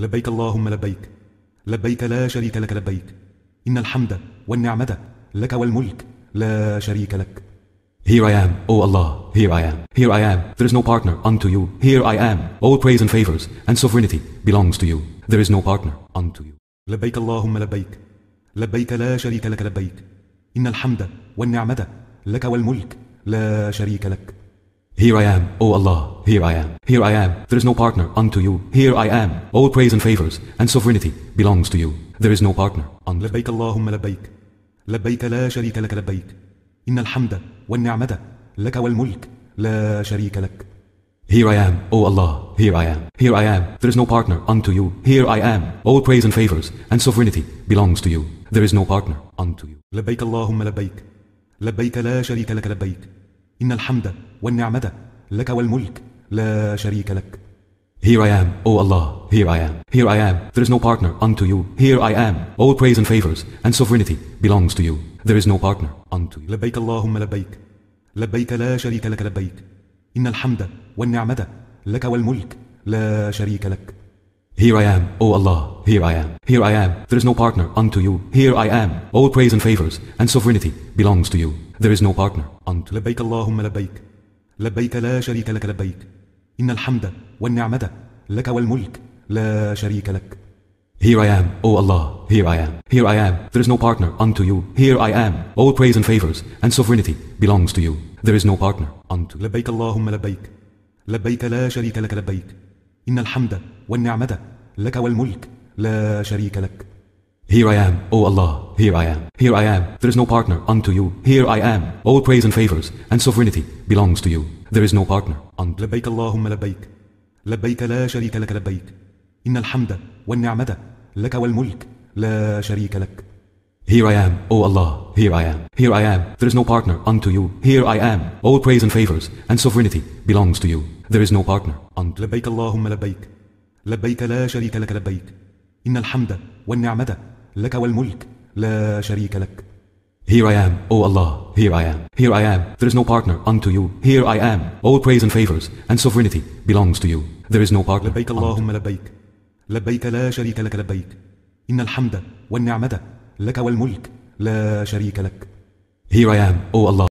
لبيك اللهم لبيك لبيك لا شريك لك لبيك إن الحمد والنعمة لك والملك لا شريك لك Here I am, O Allah, here I am, here I am, there is no partner unto you, here I am, all praise and favors and sovereignty belongs to you, there is no partner unto you. لبيك اللهم لبيك لبيك لا شريك لك لبيك إن الحمد والنعمة لك والملك لا شريك لك Here I am, O Allah, Here I am. Here I am. There is no partner unto you. Here I am. All praise and favors and sovereignty belongs to you. There is no partner. لبيك اللهم لبيك. لبيك لا شريك لك لبيك. إن الحمد والنعمة لك والملك لا شريك لك. Here I am, O Allah, here I am, here I am, there is no partner unto you, here I am, all praise and favors and sovereignty belongs to you, there is no partner unto you. لبيك اللهم لبيك, لبيك لا شريك لك لبيك, إن الحمد والنعمة لك والملك لا شريك لك Here I am, O Allah, here I am, here I am. There is no partner unto you. Here I am. All praise and favors and sovereignty belongs to you. There is no partner unto you. لبيك اللهم لبيك لبيك لا شريك لك لبيك إن الحمد والنعمة لك والملك لا شريك لك Here I am, O Allah, here I am, here I am. There is no partner unto you. Here I am. All praise and favors and sovereignty belongs to you. There is no partner unto لبيك اللهم لبيك لبيك لا شريك لك لبيك إن الحمد والنعمة لك والملك لا شريك لك Here I am, O Allah, here I am, here I am, there is no partner unto you, here I am, all praise and favors and sovereignty belongs to you, there is no partner unto لبيك اللهم لبيك لبيك لا شريك لك لبيك إن الحمد والنعمة لك والملك لا شريك لك Here I am, O Allah, Here I am. Here I am. There is no partner unto you. Here I am. All praise and favors and sovereignty belongs to you. There is no partner. لبيك اللهم لبيك. لبيك لا شريك لك لبيك. إن الحمد والنعمة لك والملك لا شريك لك. Here I am, O Allah, here I am, here I am, there is no partner unto you, here I am, all praise and favors and sovereignty belongs to you, there is no partner unto لبيك اللهم لبيك لبيك لا شريك لك لبيك إن الحمد والنعمة لك والملك لا شريك لك Here I am, O oh Allah, here I am, here I am. There is no partner unto you. Here I am. All praise and favors and sovereignty belongs to you. There is no partner. لبيك اللهم لبيك. لبيك لا شريك لك لبيك. إن الحمد والنعمة لك والملك لا شريك لك. Here I am, O oh Allah.